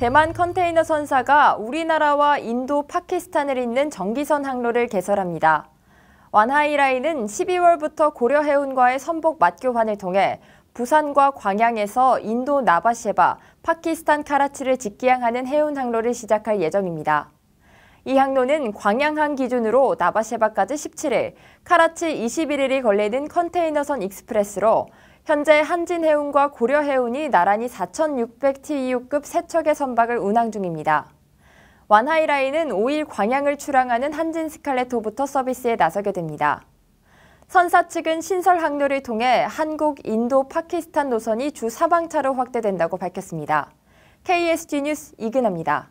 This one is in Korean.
대만 컨테이너 선사가 우리나라와 인도, 파키스탄을 잇는 정기선 항로를 개설합니다. 완하이 라인은 12월부터 고려 해운과의 선복 맞교환을 통해 부산과 광양에서 인도 나바셰바, 파키스탄 카라치를 직기항하는 해운 항로를 시작할 예정입니다. 이 항로는 광양항 기준으로 나바셰바까지 17일, 카라치 21일이 걸리는 컨테이너선 익스프레스로 현재 한진해운과 고려해운이 나란히 4,600TEU급 세척의 선박을 운항 중입니다. 완하이라인은 5일 광양을 출항하는 한진 스칼레토부터 서비스에 나서게 됩니다. 선사 측은 신설 항로를 통해 한국, 인도, 파키스탄 노선이 주 4방차로 확대된다고 밝혔습니다. KSG 뉴스 이근아입니다.